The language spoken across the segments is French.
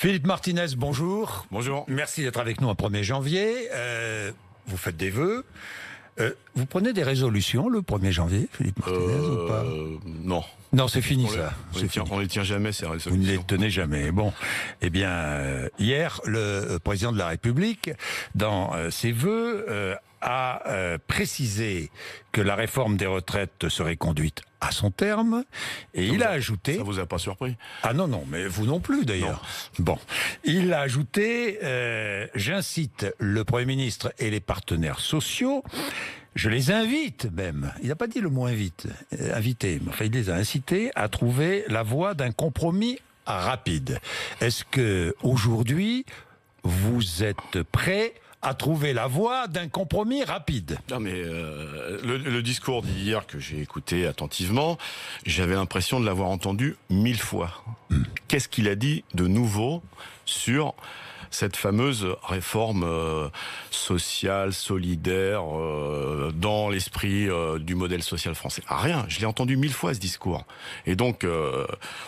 Philippe Martinez, bonjour. Bonjour. Merci d'être avec nous le 1er janvier. Euh, vous faites des vœux. Euh, vous prenez des résolutions le 1er janvier, Philippe Martinez, ou pas euh, Non. Non, c'est fini ça. on, ne tient, les tient jamais, c'est Vous ne les tenez jamais. Bon, eh bien, euh, hier, le euh, président de la République, dans euh, ses voeux, a précisé que la réforme des retraites serait conduite à son terme, et il a, ajouté... Ça vous a pas surpris Ah non, non, mais vous non plus d'ailleurs. Bon, il a ajouté, j'incite le Premier ministre et les partenaires sociaux je les invite même, il n'a pas dit le mot invite, euh, invité, il les a incités à trouver la voie d'un compromis rapide. Est-ce que aujourd'hui vous êtes prêts à trouver la voie d'un compromis rapide. Non mais euh, le, discours d'hier que j'ai écouté attentivement, j'avais l'impression de l'avoir entendu mille fois. Hmm. Qu'est-ce qu'il a dit de nouveau sur cette fameuse réforme euh, sociale, solidaire, euh, dans l'esprit euh, du modèle social français. Ah, rien, je l'ai entendu mille fois ce discours. Et donc,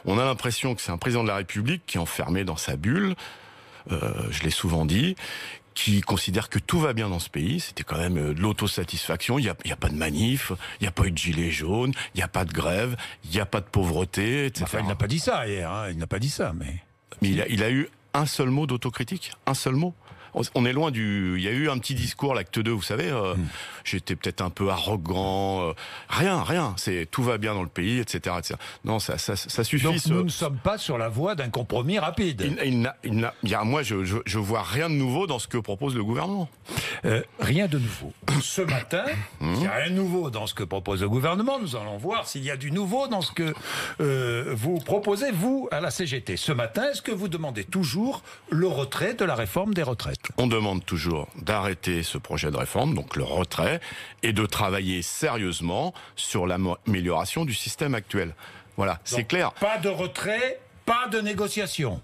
on a l'impression que c'est un président de la République qui est enfermé dans sa bulle. je l'ai souvent dit, qui considère que tout va bien dans ce pays. C'était quand même de l'autosatisfaction. Il n'y a, pas de manif, il n'y a pas eu de gilet jaune, il n'y a pas de grève, il n'y a pas de pauvreté, etc. il n'a pas dit ça hier, hein. il n'a pas dit ça, mais... mais il a eu un seul mot d'autocritique, un seul mot on est loin du. Il y a eu un petit discours, l'acte 2, vous savez. Euh, hmm. J'étais peut-être un peu arrogant. Euh, rien, rien. C'est tout va bien dans le pays, etc. Non, ça, ça, suffit. Donc, nous ne sommes pas sur la voie d'un compromis rapide. moi, je, ne vois rien de nouveau dans ce que propose le gouvernement. Euh, rien de nouveau. Ce matin, hmm. il y a rien de nouveau dans ce que propose le gouvernement. Nous allons voir s'il y a du nouveau dans ce que vous proposez vous à la CGT. Ce matin, est-ce que vous demandez toujours le retrait de la réforme des retraites? on demande toujours d'arrêter ce projet de réforme, donc le retrait, et de travailler sérieusement sur l'amélioration du système actuel. Voilà, c'est clair. Pas de retrait, pas de négociation.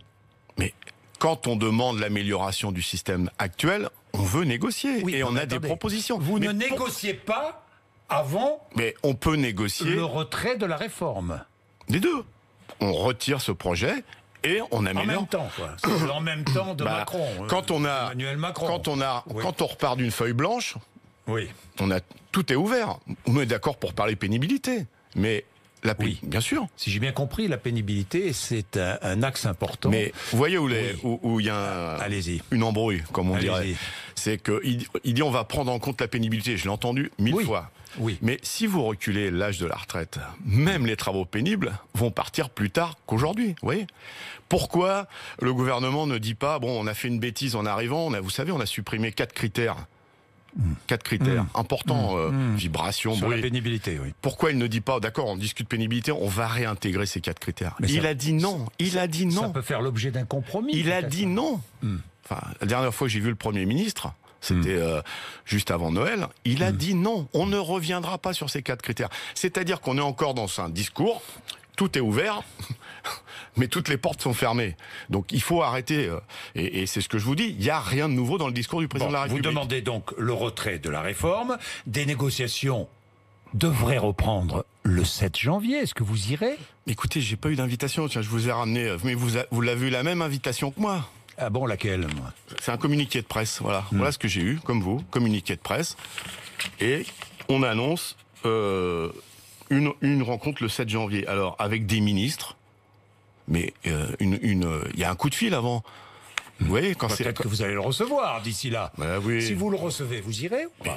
Mais quand on demande l'amélioration du système actuel, on veut négocier et on a des propositions. Vous ne négociez pas avant. Mais on peut négocier le retrait de la réforme. Les deux. On retire ce projet on En même temps, quoi. en même temps de bah, Macron. Euh, quand on a, Emmanuel Macron. Quand on a, quand on repart d'une feuille blanche, oui. On a tout est ouvert. On est d'accord pour parler pénibilité, mais la pénibilité, bien sûr. Si j'ai bien compris, la pénibilité, c'est un, axe important. Mais vous voyez où il y a ah, une embrouille, comme on dirait. C'est qu'il il dit on va prendre en compte la pénibilité. Je l'ai entendu mille fois. Oui. Mais si vous reculez l'âge de la retraite, même les travaux pénibles vont partir plus tard qu'aujourd'hui. Vous Pourquoi le gouvernement ne dit pas bon, on a fait une bêtise en arrivant, vous savez, on a supprimé quatre critères. Quatre critères mmh. importants, vibrations, mmh. euh, mmh. vibration, bruit. pénibilité, Pourquoi il ne dit pas, d'accord, on discute pénibilité, on va réintégrer ces quatre critères Il a dit non, il a dit non. Ça peut faire l'objet d'un compromis. Il a dit non. la dernière fois j'ai vu le Premier ministre, c'était hmm. euh, juste avant Noël, il a hmm. dit non, on ne reviendra pas sur ces quatre critères. C'est-à-dire qu'on est encore dans un discours, tout est ouvert, mais toutes les portes sont fermées. Donc il faut arrêter, euh, et, c'est ce que je vous dis, il n'y a rien de nouveau dans le discours du président de la République. Vous demandez donc le retrait de la réforme, des négociations devraient reprendre le 7 janvier. Est-ce que vous irez Écoutez, j'ai pas eu d'invitation. je vous ai ramené, mais vous, vous l'avez eu la même invitation que moi. Ah bon, laquelle C'est un communiqué de presse, voilà. Hmm. Voilà ce que j'ai eu, comme vous, communiqué de presse. Et on annonce euh, une, rencontre le 7 janvier. Alors, avec des ministres, mais euh, une, euh, il y a un coup de fil avant. Vous voyez, quand c'est. Peut-être que vous allez le recevoir d'ici là. Bah si vous le recevez, vous irez ou pas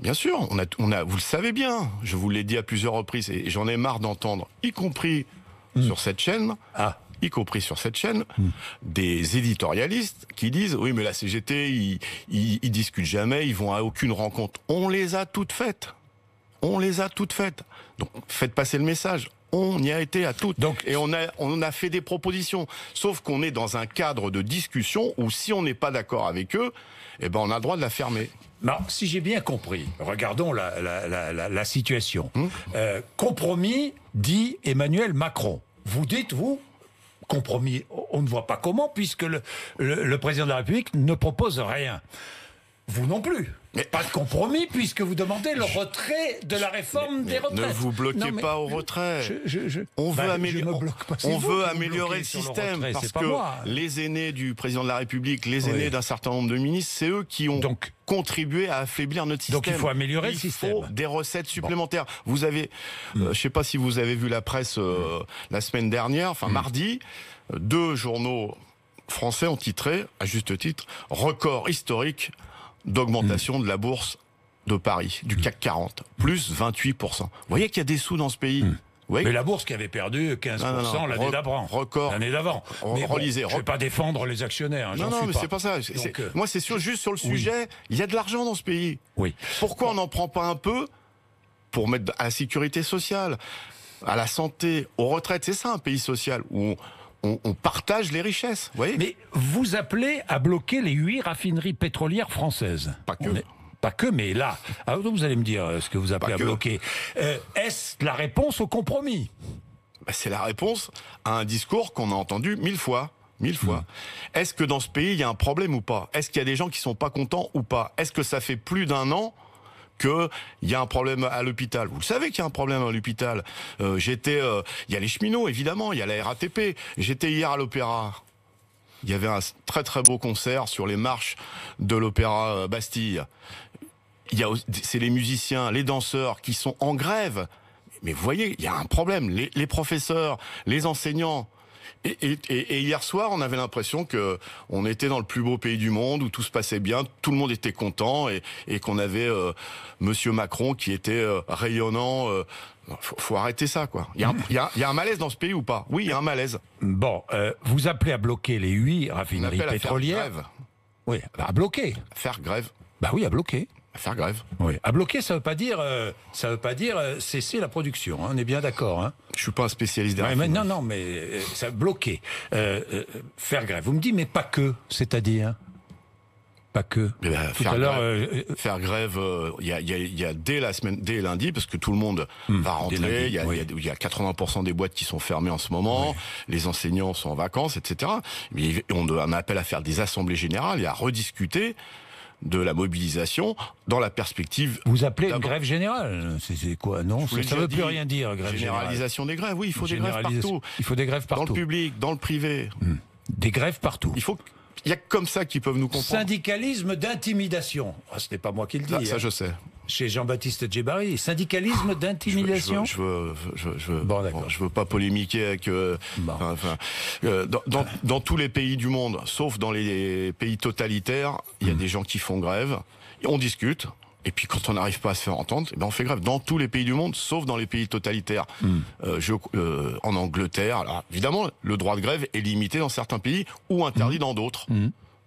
Bien sûr, on a, on a, vous le savez bien. Je vous l'ai dit à plusieurs reprises et j'en ai marre d'entendre, y compris hmm. sur cette chaîne, ah y compris sur cette chaîne, hmm. des éditorialistes qui disent oui mais la CGT ils, ils, discutent jamais, ils vont à aucune rencontre. On les a toutes faites. On les a toutes faites. Donc faites passer le message. On y a été à toutes. et on a, on a fait des propositions. Sauf qu'on est dans un cadre de discussion où si on n'est pas d'accord avec eux, eh ben on a le droit de la fermer. Non, si j'ai bien compris, regardons la, situation. Hmm. Euh, compromis, dit Emmanuel Macron. Vous dites, vous, compromis, on ne voit pas comment, puisque le, président de la République ne propose rien. Vous non plus. Mais pas de compromis puisque vous demandez le retrait de la réforme des retraites. Ne vous bloquez pas au retrait. on veut, bah, améliorer, on veut améliorer le système parce que les aînés du président de la République, les aînés d'un certain nombre de ministres, c'est eux qui ont contribué à affaiblir notre système. Donc il faut améliorer le système. des recettes supplémentaires. Vous avez, hmm. euh, je ne sais pas si vous avez vu la presse euh, hmm. la semaine dernière, enfin hmm. mardi, deux journaux français ont titré, à juste titre, record historique d'augmentation de la bourse de Paris, du CAC 40, plus 28%. Vous voyez qu'il y a des sous dans ce pays hmm. Oui. Mais la bourse qui avait perdu 15% l'année d'avant. Record. L'année d'avant. Mais je ne vais pas défendre les actionnaires. Hein, non, non, mais c'est pas ça. Euh, moi, c'est sûr, juste sur le sujet, il y a de l'argent dans ce pays. Oui. Pourquoi on n'en prend pas un peu pour mettre à la sécurité sociale, à la santé, aux retraites C'est ça un pays social où on, partage les richesses. voyez Mais vous appelez à bloquer les huit raffineries pétrolières françaises. Pas que. pas que, mais là, ah, vous allez me dire euh, ce que vous appelez à bloquer. Euh, est-ce la réponse au compromis bah, C'est la réponse à un discours qu'on a entendu mille fois mille fois. Hmm. Est-ce que dans ce pays, il y a un problème ou pas Est-ce qu'il y a des gens qui sont pas contents ou pas Est-ce que ça fait plus d'un an qu'il y a un problème à l'hôpital. Vous le savez qu'il y a un problème à l'hôpital. Euh, J'étais, euh, il y a les cheminots évidemment, il y a la RATP. J'étais hier à l'Opéra. Il y avait un très très beau concert sur les marches de l'Opéra euh, Bastille. Il y a, c'est les musiciens, les danseurs qui sont en grève. Mais vous voyez, il y a un problème. Les, les professeurs, les enseignants, et, hier soir, on avait l'impression que on était dans le plus beau pays du monde où tout se passait bien, tout le monde était content et, qu'on avait M. Euh, Monsieur Macron qui était euh, rayonnant. Euh, faut, arrêter ça, quoi. Il y, a un malaise dans ce pays ou pas Oui, il y a un malaise. Bon, vous appelez à bloquer les huit raffineries pétrolières. À faire grève. Oui, à bloquer. faire grève. Bah oui, à bloquer. À faire grève. Oui. À bloquer, ça ne veut pas dire, euh, ça veut pas dire euh, cesser la production. Hein. on est bien d'accord. Hein. Je suis pas un spécialiste. Ouais, mais non, non, mais euh, ça bloquer, faire grève. Vous me dites, mais pas que, c'est-à-dire. Hein. Pas que. Eh ben, faire, à grève, faire grève, il y, a, dès la semaine, dès lundi, parce que tout le monde hmm, va rentrer. Il y, a 80% des boîtes qui sont fermées en ce moment. Les enseignants sont en vacances, etc. Mais on a un appel à faire des assemblées générales et à rediscuter de la mobilisation dans la perspective. Vous appelez une grève générale C'est quoi Non, ça ne veut plus rien dire. Grève généralisation des grèves. Oui, il faut des grèves partout. Il faut des grèves partout. Dans le public, dans le privé. Hmm. Des grèves partout. Il faut. Il y a comme ça qu'ils peuvent nous comprendre. Syndicalisme d'intimidation. Ah, ce n'est pas moi qui le dis. Ça, hein. je sais chez Jean-Baptiste Djebari. Syndicalisme ah, d'intimidation je, veux, je, veux, pas polémiquer avec... Euh, euh, dans, tous les pays du monde, sauf dans les pays totalitaires, il y a hmm. des gens qui font grève, et on discute, et puis quand on n'arrive pas à se faire entendre, eh ben, on fait grève dans tous les pays du monde, sauf dans les pays totalitaires. Hmm. Euh, en Angleterre, évidemment, le droit de grève est limité dans certains pays ou interdit hmm. dans d'autres.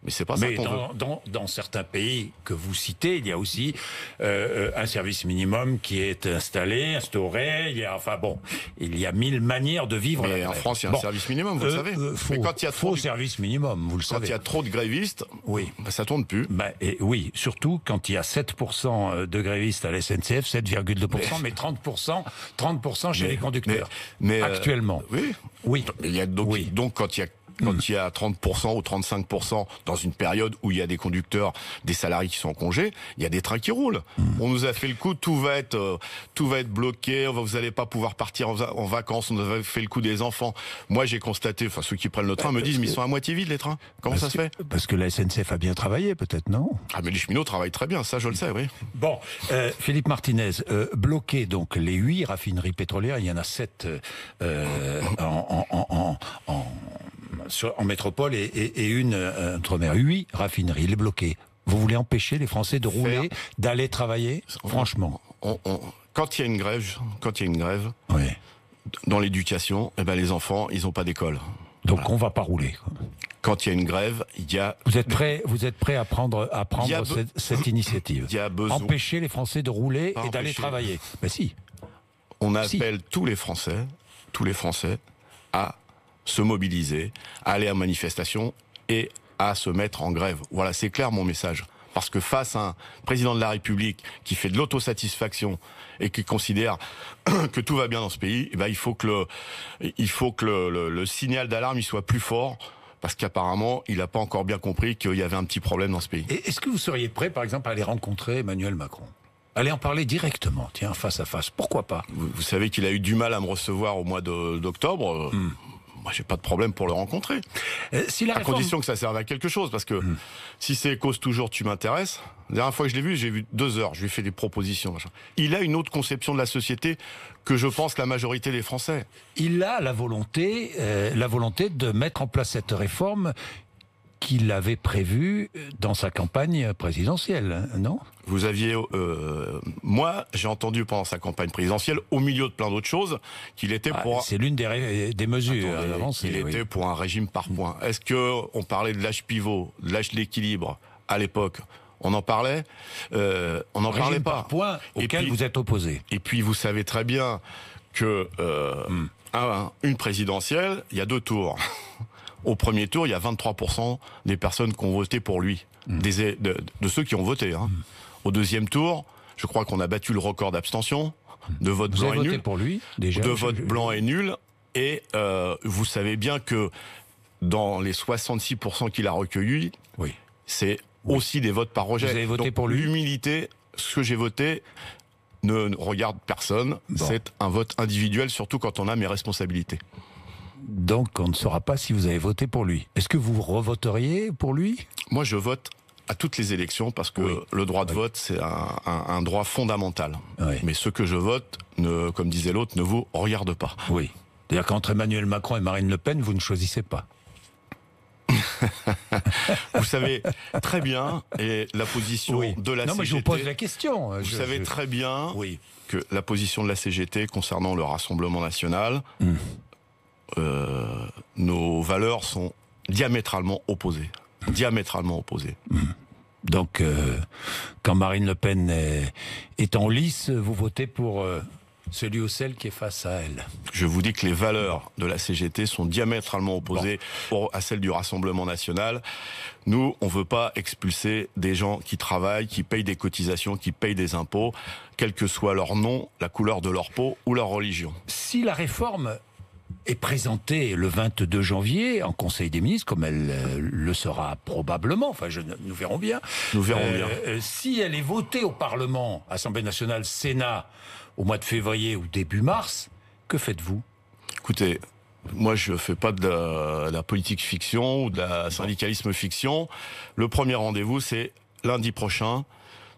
Mais c'est pas ça Mais dans, Dans, certains pays que vous citez, il y a aussi euh, euh, un service minimum qui est installé, instauré. Il y a, enfin bon, il y a mille manières de vivre. Mais en France, il y a un service minimum, vous euh, savez. Mais quand il y a trop service minimum, vous le savez. Quand il y a trop de grévistes, oui, bah, ça tourne plus. Bah, et oui, surtout quand il y a 7% de grévistes à la SNCF, 7,2%, mais, 30%, 30% chez les conducteurs. Mais, actuellement. oui. Oui. Il y a donc, oui. donc quand il y a quand hmm. il y a 30% ou 35% dans une période où il y a des conducteurs, des salariés qui sont en congé, il y a des trains qui roulent. Hmm. On nous a fait le coup, tout va être, euh, tout va être bloqué, vous n'allez pas pouvoir partir en vacances, on nous a fait le coup des enfants. Moi, j'ai constaté, enfin, ceux qui prennent le train bah, me disent, mais ils sont à moitié vides, les trains. Comment ça se fait Parce que la SNCF a bien travaillé, peut-être, non Ah, mais les cheminots travaillent très bien, ça, je le sais, oui. Bon, euh, Philippe Martinez, euh, bloquer donc les huit raffineries pétrolières, il y en a sept en en métropole et, une euh, entre mer Oui, raffineries. Il est bloqué. Vous voulez empêcher les Français de rouler, d'aller travailler Franchement. quand il y a une grève, quand il y a une grève, dans l'éducation, eh ben les enfants, ils n'ont pas d'école. Donc on on va pas rouler. Quand il y a une grève, il y a. Vous êtes prêt, vous êtes à prendre, cette, initiative. Il y a besoin. Empêcher les Français de rouler et d'aller travailler. Mais ben si. On appelle tous les Français, tous les Français, à se mobiliser, aller à manifestation et à se mettre en grève. Voilà, c'est clair mon message. Parce que face à un président de la République qui fait de l'autosatisfaction et qui considère que tout va bien dans ce pays, eh ben, il faut que le, signal d'alarme soit plus fort parce qu'apparemment, il n'a pas encore bien compris qu'il y avait un petit problème dans ce pays. Est-ce que vous seriez prêt, par exemple, à aller rencontrer Emmanuel Macron Aller en parler directement, tiens, face à face, pourquoi pas Vous, savez qu'il a eu du mal à me recevoir au mois d'octobre. Euh, hmm j'ai pas de problème pour le rencontrer. À condition que ça serve à quelque chose, parce que hmm. si c'est cause toujours tu m'intéresses, la dernière fois que je l'ai vu, j'ai vu deux heures, je lui ai fait des propositions. Il a une autre conception de la société que je pense la majorité des Français. Il a la volonté, euh, la volonté de mettre en place cette réforme qu'il avait prévu euh, dans sa campagne présidentielle, non Vous aviez, euh, moi, j'ai entendu pendant sa campagne présidentielle, au milieu de plein d'autres choses, qu'il était ah, pour. C'est l'une des, des mesures Il était pour un régime par points. Est-ce que on parlait de l'âge pivot, de l'âge de l'équilibre à l'époque on en parlait, euh, on n'en parlait pas. Par point auquel vous êtes opposé. Et puis vous savez très bien que hmm. une présidentielle, il y a deux tours. au premier tour, il y a 23% des personnes qui ont voté pour lui, mmh. eh, de, ceux qui ont voté. Hein. Mmh. Au deuxième tour, je crois qu'on a battu le record d'abstention, mmh. de vote blanc et nul. pour lui, De et nul. Et euh, vous savez bien que dans les 66% qu'il a recueillis, oui. c'est aussi des votes par rejet. Vous avez voté pour lui L'humilité, ce que j'ai voté, ne regarde personne. C'est un vote individuel, surtout quand on a mes responsabilités. Donc on ne saura pas si vous avez voté pour lui. Est-ce que vous revoteriez pour lui Moi je vote à toutes les élections parce que le droit de vote c'est un, droit fondamental. Mais ce que je vote, ne, comme disait l'autre, ne vous regarde pas. Oui. C'est-à-dire qu'entre Emmanuel Macron et Marine Le Pen, vous ne choisissez pas. vous savez très bien et la position de la CGT. Non, mais je vous pose la question. Vous savez très bien que la position de la CGT concernant le Rassemblement national. Hmm. Euh, nos valeurs sont diamétralement opposées. Diamétralement opposées. Mhm. Donc, euh, quand Marine Le Pen est, en lice, vous votez pour euh, celui ou celle qui est face à elle. Je vous dis que les valeurs de la CGT sont diamétralement opposées à celles du Rassemblement national. Nous, on ne veut pas expulser des gens qui travaillent, qui payent des cotisations, qui payent des impôts, quel que soit leur nom, la couleur de leur peau ou leur religion. Si la réforme est présentée le 22 janvier en Conseil des ministres, comme elle euh, le sera probablement, enfin nous verrons bien. Nous verrons euh, bien. Euh, si elle est votée au Parlement, Assemblée nationale, Sénat, au mois de février ou début mars, que faites-vous Écoutez, moi, je ne fais pas de la, de politique fiction ou de la syndicalisme fiction. Le premier rendez-vous, c'est lundi prochain.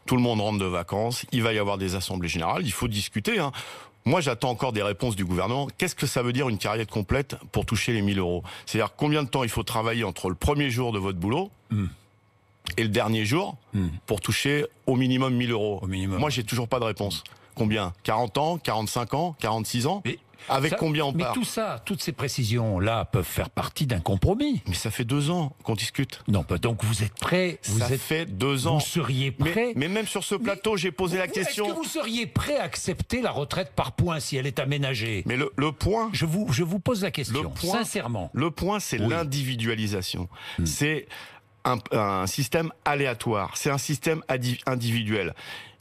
Tout le monde rentre de vacances. Il va y avoir des assemblées générales. Il faut discuter. Hein. Moi, j'attends encore des réponses du gouvernement. Qu'est-ce que ça veut dire une carrière complète pour toucher les 1000 euros C'est-à-dire combien de temps il faut travailler entre le premier jour de votre boulot hmm. et le dernier jour hmm. pour toucher au minimum 1000 euros Moi, j'ai toujours pas de réponse combien 40 ans 45 ans 46 ans Et... Avec combien on part tout ça, toutes ces précisions-là peuvent faire partie d'un compromis. Mais ça fait deux ans qu'on discute. Non, pas. donc vous êtes prêt vous Ça fait deux ans. Vous seriez prêt mais, même sur ce plateau, j'ai posé la question. Est-ce que vous seriez prêt à accepter la retraite par points si elle est aménagée Mais le, point. Je vous, je vous pose la question, sincèrement. Le point, c'est l'individualisation. Hmm. C'est. un, système aléatoire, c'est un système individuel.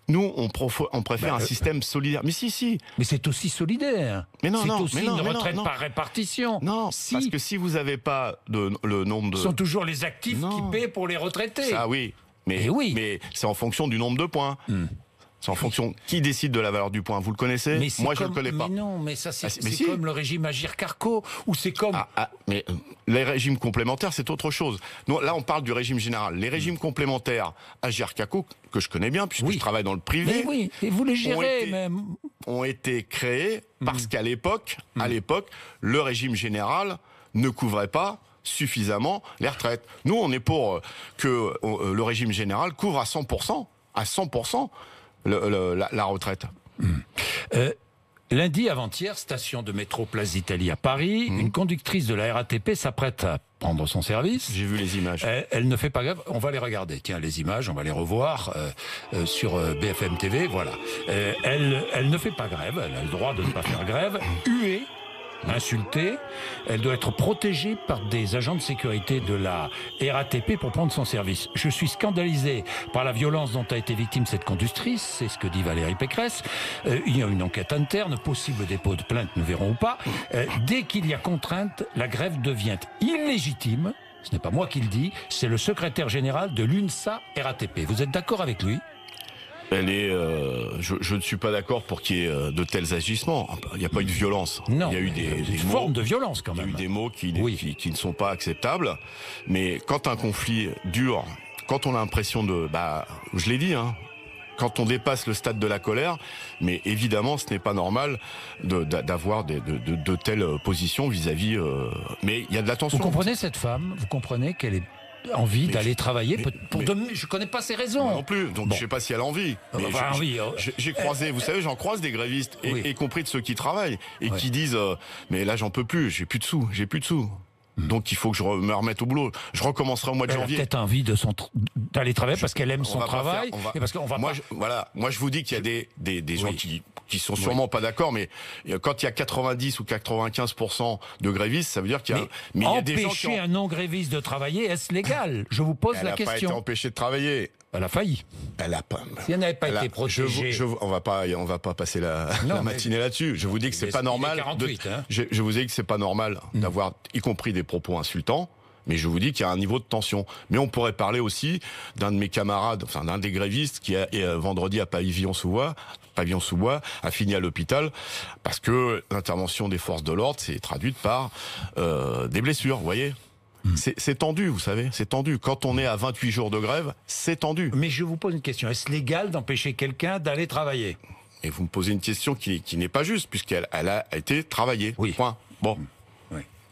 Nous, on, préfère bah, un euh, système solidaire. Mais si, si. Mais c'est aussi solidaire. Mais non, non. C'est aussi une retraite par répartition. Non, parce que si vous n'avez pas le nombre de... Ce sont toujours les actifs qui paient pour les retraités. Ah oui. Mais, eh oui. mais c'est en fonction du nombre de points. Hmm. C'est en fonction qui décide de la valeur du point. Vous le connaissez Moi, je ne le connais pas. Mais non, mais ça, c'est ah, comme le régime Agir carco ou c'est comme. Ah, ah, mais euh, les régimes complémentaires, c'est autre chose. Non, là, on parle du régime général. Les régimes mm. complémentaires Agir carco que je connais bien, puisque je travaille dans le privé. Mais oui, et vous les gérez même. Ont été créés mm. parce qu'à l'époque, à mm. l'époque, le régime général ne couvrait pas suffisamment les retraites. Nous, on est pour euh, que euh, le régime général couvre à 100%, à 100% la, retraite. Hmm. Euh, lundi avant-hier, station de métro Place d'Italie à Paris, hmm. une conductrice de la RATP s'apprête à prendre son service. J'ai vu les images. Euh, elle, ne fait pas grève. On va les regarder. Tiens, les images, on va les revoir euh, sur BFM TV. Voilà. elle, elle ne fait pas grève. Elle a le droit de ne pas faire grève. Huée insultée, elle doit être protégée par des agents de sécurité de la RATP pour prendre son service. Je suis scandalisé par la violence dont a été victime cette conductrice, c'est ce que dit Valérie Pécresse. Euh, il y a une enquête interne, possible dépôt de plainte, nous verrons ou pas. Euh, dès qu'il y a contrainte, la grève devient illégitime. Ce n'est pas moi qui le dis, c'est le secrétaire général de l'UNSA RATP. Vous êtes d'accord avec lui elle est, euh, je, je, ne suis pas d'accord pour qu'il y ait euh, de tels agissements. Il n'y a pas eu de violence. Non, il y a eu des, formes de violence quand même. Il y a eu des mots qui, qui, ne sont pas acceptables. Mais quand un conflit dure, quand on a l'impression de, bah, je l'ai dit, hein, quand on dépasse le stade de la colère, mais évidemment, ce n'est pas normal d'avoir de, de, de, telles positions vis-à-vis. euh... mais il y a de la tension. Vous comprenez cette femme, vous comprenez qu'elle est envie d'aller travailler. pour je connais pas ses raisons. Non plus. Donc je sais pas si elle a envie. Ah bah, euh. J'ai croisé, vous savez, j'en croise des grévistes, y compris de ceux qui travaillent et qui disent euh, mais là j'en peux plus, j'ai plus de sous, j'ai plus de sous. Hmm. Donc il faut que je me remette au boulot. Je recommencerai au mois de janvier. Elle a peut-être envie d'aller travailler parce qu'elle aime son travail parce qu'on va. Moi, je, voilà. Moi, je vous dis qu'il y a des gens qui qui sont sûrement pas d'accord, mais euh, quand il y a 90 ou 95% de grévistes, ça veut dire qu'il y a. Mais, des gens qui un non-gréviste de travailler, est-ce légal Je vous pose la question. Elle n'a pas été empêchée de travailler. Elle a failli. Elle a pas. Si elle n'avait pas été protégée. on va pas, on va pas passer la, matinée là-dessus. Je vous dis que c'est pas normal. Hein. je, je, vous dis que c'est pas normal mm. d'avoir, y compris des propos insultants. Mais je vous dis qu'il y a un niveau de tension. Mais on pourrait parler aussi d'un de mes camarades, enfin d'un des grévistes qui a, euh, vendredi à Pavillon-sous-Bois, Pavillon-sous-Bois, a fini à l'hôpital parce que l'intervention des forces de l'ordre s'est traduite par euh, des blessures, vous voyez hmm. c'est tendu, vous savez, c'est tendu. Quand on est à 28 jours de grève, c'est tendu. Mais je vous pose une question, est-ce légal d'empêcher quelqu'un d'aller travailler Et vous me posez une question qui, n'est pas juste, puisqu'elle elle a été travaillée. Oui. Point. Bon. Hmm.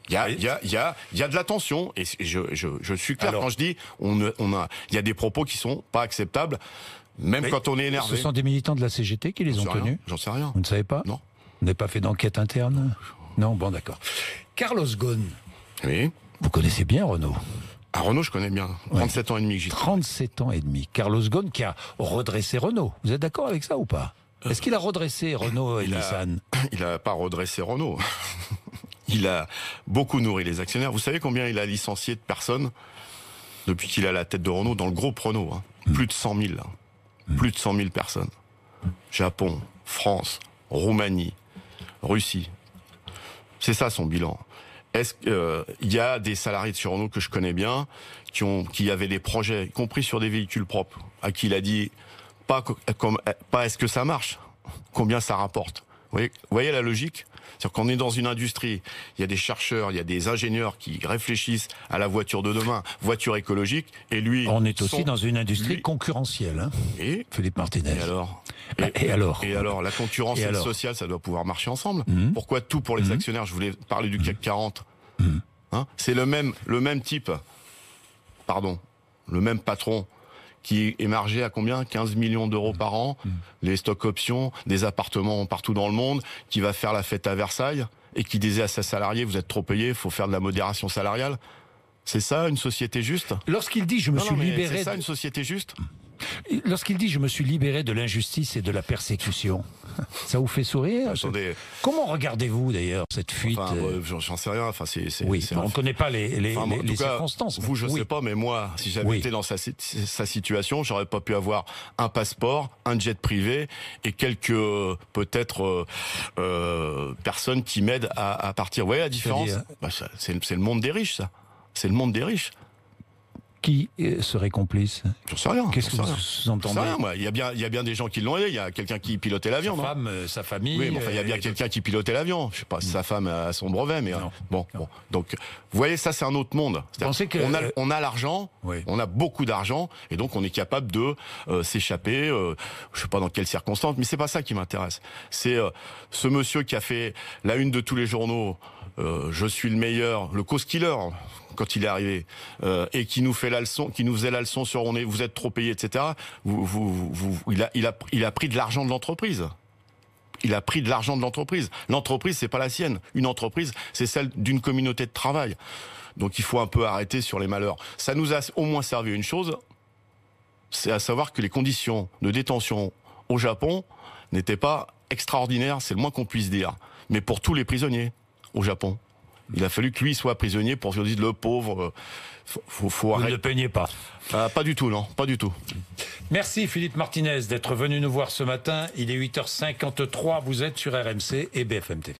Il y a, il y a, y a, de la tension. Et je, suis clair quand je dis, on, on a, il y a des propos qui sont pas acceptables, même quand on est énervé. Ce sont des militants de la CGT qui les ont tenus. J'en sais rien. Vous ne savez pas Non. Vous n'avez pas fait d'enquête interne Non, bon, d'accord. Carlos Ghosn. Oui. Vous connaissez bien Renault à ah, Renault, je connais bien. 37 ans et demi que 37 ans et demi. Carlos Ghosn qui a redressé Renault. Vous êtes d'accord avec ça ou pas euh. Est-ce qu'il a redressé Renault et Nissan Il n'a pas redressé Renault. il a beaucoup nourri les actionnaires. Vous savez combien il a licencié de personnes depuis qu'il a la tête de Renault dans le gros Renault hein. hmm. Plus de 100 000. Hein. Hmm. Plus de 100 000 personnes. Japon, France, Roumanie, Russie. C'est ça son bilan. Est-ce qu'il euh, y a des salariés de chez Renault que je connais bien qui ont qui avaient des projets, y compris sur des véhicules propres, à qui il a dit pas eh, pas est-ce que ça marche, combien ça rapporte. vous voyez la logique. C'est-à-dire qu'on est dans une industrie, il y a des chercheurs, il y a des ingénieurs qui réfléchissent à la voiture de demain, voiture écologique, et lui... On est aussi dans une industrie concurrentielle, hein, Philippe Martinez. Et alors bah, et, alors Et alors, la concurrence sociale, ça doit pouvoir marcher ensemble. Mmh. Pourquoi tout pour les mmh. actionnaires Je voulais parler du CAC 40. Mmh. Hein, c'est le même, le même type, pardon, le même patron, qui est à combien 15 millions d'euros par an, mmh. les stocks options, des appartements partout dans le monde, qui va faire la fête à Versailles et qui disait à ses salariés, vous êtes trop payés, il faut faire de la modération salariale. C'est ça une société juste Lorsqu'il dit je me suis libéré... C'est ça une société juste Lorsqu'il dit je me suis libéré de l'injustice et de la persécution, ça vous fait sourire Comment regardez-vous d'ailleurs cette fuite euh? Euh, J'en sais rien. Enfin, on ne connaît pas les, circonstances. Vous, je ne sais pas, mais moi, si j'avais été dans sa, situation, j'aurais pas pu avoir un passeport, un jet privé et quelques euh, peut-être personnes qui m'aident à, partir. Vous voyez la différence bah, c'est le monde des riches, ça. C'est le monde des riches qui euh, serait complice ne sais rien. Qu'est-ce que vous entendez Il y, a bien, il y a bien des gens qui l'ont aidé. Il y a quelqu'un qui pilotait l'avion. Sa femme, euh, sa famille. Oui, mais il y a bien euh, quelqu'un qui pilotait l'avion. Je sais pas, si sa femme a son brevet, mais bon, Donc, vous voyez, ça, c'est un autre monde. On a, a l'argent, on a beaucoup d'argent, et donc on est capable de s'échapper. je je sais pas dans quelles circonstances, mais c'est pas ça qui m'intéresse. C'est ce monsieur qui a fait la une de tous les journaux. Euh, je suis le meilleur, le cause killer quand il est arrivé euh, et qui nous fait la leçon, qui nous faisait la leçon sur on est, vous êtes trop payé, etc. Vous, il, a, il, a, il a pris de l'argent de l'entreprise. Il a pris de l'argent de l'entreprise. L'entreprise, c'est pas la sienne. Une entreprise, c'est celle d'une communauté de travail. Donc il faut un peu arrêter sur les malheurs. Ça nous a au moins servi une chose, c'est à savoir que les conditions de détention au Japon n'étaient pas extraordinaires, c'est le moins qu'on puisse dire, mais pour tous les prisonniers au Japon. Il a fallu que lui soit prisonnier pour se le pauvre. Euh, faut, faut, arrêter. Vous ne peignez pas. Ah, pas du tout, non, pas du tout. Merci Philippe Martinez d'être venu nous voir ce matin. Il est 8h53, vous êtes sur RMC et BFMT.